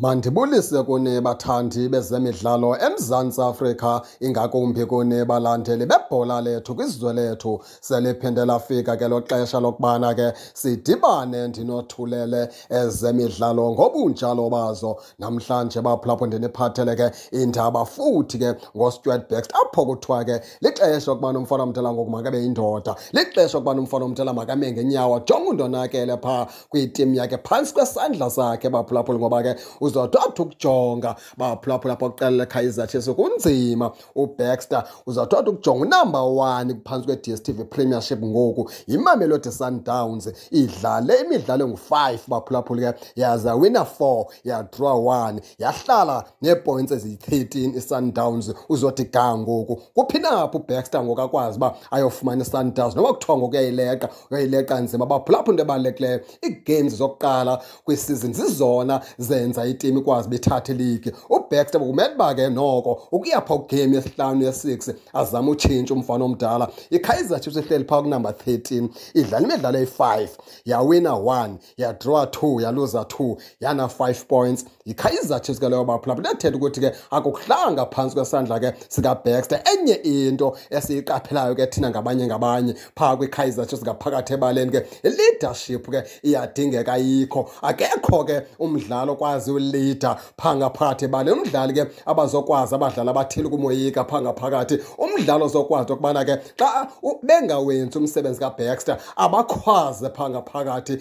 Mandibulise kune bathandi bezemidlalo eMzantsi Afrika ingakumbi kune balandeli bebhola lethu kwizwe lethu seliphinde lafika ke lo xesha lokubana ke sidibane ndinothulele ezemidlalo ngobunjalo bazo namhlanje baphulapho ndiniphathele ke indaba futhi ke ngoStuart Baxter apho kuthiwa ke lixesha okubana umfana omdala ngoku makabe yindoda lixesha okubana umfana omdala makame ngenyawo jonga undonakele phaa kwitim yakhe phantsi kwesandla sakhe baphulaphuli ngoba ke uzawuthatha ukujonga baphulaphulapho kuqelela khaya izathi sokunzima ubaxter uzawuthatha ukujonga unumber one kuphantsi kwe-dstv premiership ngoku yimamelodi sundowns idlale imidlalo ngu-five baphulaphula ke yaza winner four yadraw one yahlala neepoints eziyi-thirteen isundowns uzothi ga ngoku kuphi napho ubaxter ngoku akwazi uba ayofumana isundowns noba kuthiwa ngoku uyayileqa uyayileqa nzima baphulaphula into ebalulekileyo ii-games zokuqala kwisizin zizona zenza i team ikwazi bethathe league ubaxter kumeluba ke noko ukuya pha ugame yesihlanu yesix azame utshintsha umfana omdala ikaizer chiefs ihleli phaa kunumber 13 idlala imidlalo eyi-5 yawina 1 yadrowa 2 yaluza 2 yana-5 points ikaizer chiefs ke leyo baphulapha lethetha ukuthi ke akukuhlanga phantsi kwesandla ke sikabaxter enye into esiyiqaphelayo ke thina ngabanye ngabanye phaa kwikaizer chiefs ngaphakathi ebaleni ke ileadership ke iyadingeka yikho akekho ke umdlalo kwazi ulida phaa ngaphakathi ebaleni nemdlali ke abazokwazi abadlali abathile ukumoyika phaa ngaphakathi umdlalo ozokwazi okubana ke xa bengawenzi umsebenzi kabaxter abakhwaze phaa ngaphakathi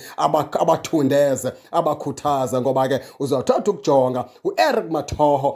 abathundeze abakhuthaze ngoba ke uzothatha ukujonga ueric mathoho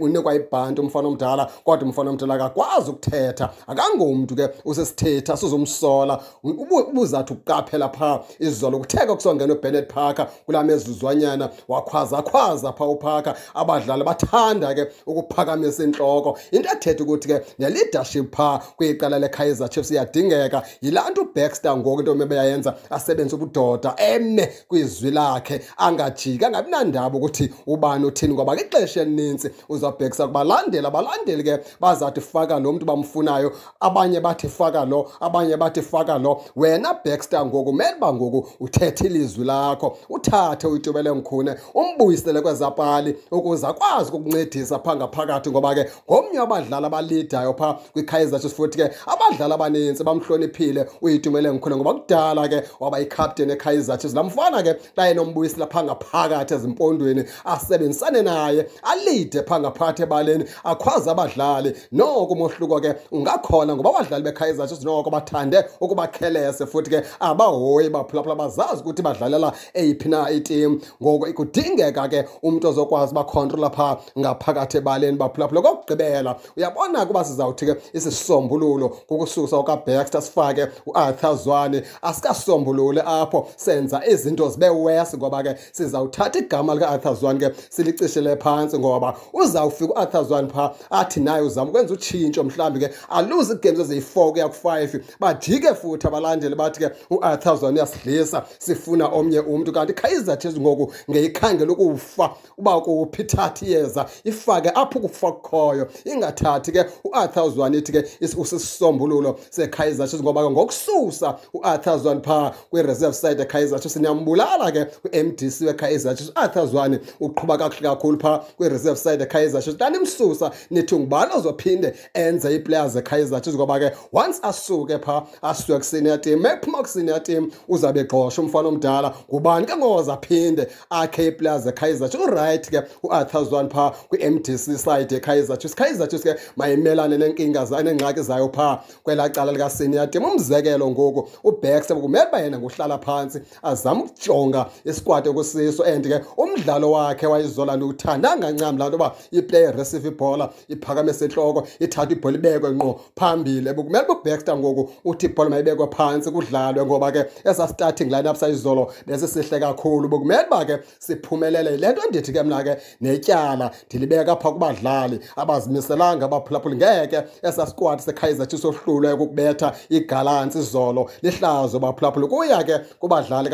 unikwa ibhanti umfana omdala kodwa umfana omdala akakwazi ukuthetha akangomntu ke usesithetha sizumsola ubuzathi ukuqaphela phaa izolo kutheka kusongena ubennett parker kulaa mezuzwanyana wakhwaza akhwaza phaa uparker abadlali ngiyakuthanda ke ukuphakamisa inhloko into athethe ukuthi ke ne-leadership pha kuyiqala le-kaizer chiefs iyadingeka yila nto ubaxter ngoku into mebeyayenza asebenzise ubudoda eme kwizwi lakhe angajiki angabi nandaba ukuthi ubani uthini ngoba kixesha elinintsi uzabhekisa kubalandela balandeli ke bazathi faka lo mntu bamfunayo abanye bathi faka lo abanye bathi faka lo wena baxter ngoku mele uba ngoku uthethe ilizwi lakho uthathe uyitubele mkhune umbuyisele kwezapali ukuze akwazi ukukuncedisa phaa ngaphakathi ngoba ke ngomnye abadlali abalidayo phaa kwi-kaizer chiefs futhi ke abadlali abaninzi bamhloniphile uyitumele ngikhule ngoba kudala ke waba yikapteni ekaizer chiefs lamfana ke xa enombuyisela phaa ngaphakathi ezimpondweni asebenzisane naye alide phaa ngaphakathi ebaleni akhwaze abadlali noko umohluko ke ungakhona ngoba abadlali bekaizer chiefs noko bathande ukubakhelese futhi ke abahoyi baphulaphula bazazi ukuthi badlalela eyiphi na itim ngoko kudingeka ke umntu ozokwazi ubakhontrola phaa ngaphakathi ebaleni baphulaphula kokugqibela uyabona kuba sizawuthi ke isisombululo kukususa ukabaxter sifake uarthur zwane asikasombulule apho senza izinto zibe wes ngoba ke sizawuthatha igama likaarthur zwane ke silicishele phantsi ngoba uzawufika uarthur zwane phaa athi naye uzama ukwenza utshintsho mhlawumbi ke aluze iigames eziyi-four kuya ku-five bajike futhi abalandeli bathi ke uarthur zwane uyasidlisa sifuna omnye umntu kanti khayizathi ezingoku ngeyikhangela ukufa uba kuphi thathi yes iyeza ifake apho kufa kukhoyo ingathathi ke uarthur zwan ithi ke usisombululo sekaizer chiefs ngoba ke ngokususa uarthur zwan phaa kwi-reserve side ekaizer chiefs niyambulala ke kwi-mdc u-M wekaizer chiefs uarthur zwane uqhuba kakuhle kakhulu phaa kwi-reserve side ekaizer chiefs nanimsusa nithi ngubani ozophinde enze iplayers ekaizer chiefs ngoba ke once asuke phaa asuke kusenior team mephuma kusenior team uzawube gqosha umfana omdala ngubani ke ngozaphinde akhe iplayers ekaizer chiefs urayithi ke uarthur zwane phaa phaa kwi-mdc side ekaizer chiefs kaizer chiefs ke mayimelane neenkinga neengxaki zayo phaa kwelaa cala likasenia tim umzekelo ngoku ubaxte kumele uba yena nguhlala phantsi azame ukujonga isikwati okusiso and ke umdlalo wakhe wayizola ndiwuthandanga ncam laa nto yba iplay recive ibhola iphakamise intloko ithathe ibhola ibekwe ngqo phambili bekumele uba ubaxte ngoku uthi ibhola mayibekwe phantsi kudlalwe ngoba ke esa starting line up sayizolo besisihle kakhulu bekumele uba ke siphumelele le nto ndithi ke mna ke netyala ndilibeka pha kubadlali abazimiselanga abaphulaphuli ngeke esa squad sekaizer chiefs sohlulwe ukubetha igalansi zolo lihlazo baphulaphuli kuya ke kubadlali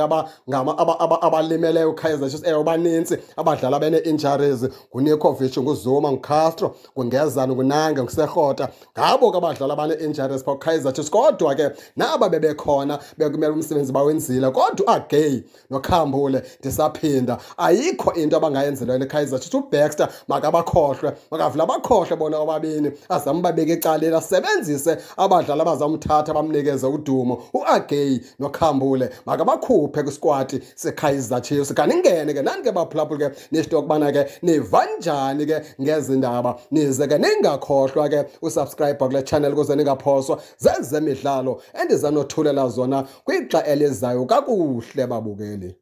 abalimeleyo ukaizer chiefs eyo baninzi abadlali abene-injuries ngunicovich nguzuma ngucastro ngungezano ngunange nguserhota ngabo ke abadlali abane-injuries pha kaizer chiefs kodwa ke naba bebekhona bekumele umsebenzi bawenzile kodwa agay nokhambule ndisaphinda ayikho into abangayenzelweyo nekaizer chiefs ubaxter makabakhohlwe makavula abakhohlwe bona obabini azame ubabeke ecaleni asebenzise abadlali abazamthatha bamnikeze udumo uagey nokhambule makabakhuphe kwisikwati sekaizer chiefs kaningene ke nani ke baphulaphula ke nishito okubana ke niva njani ke ngezi ndaba nize ke ningakhohlwa ke usubscribe kule channel ukuze ningaphoswa zezemidlalo endizanothulela zona kwixa elizayo kakuhle babukeli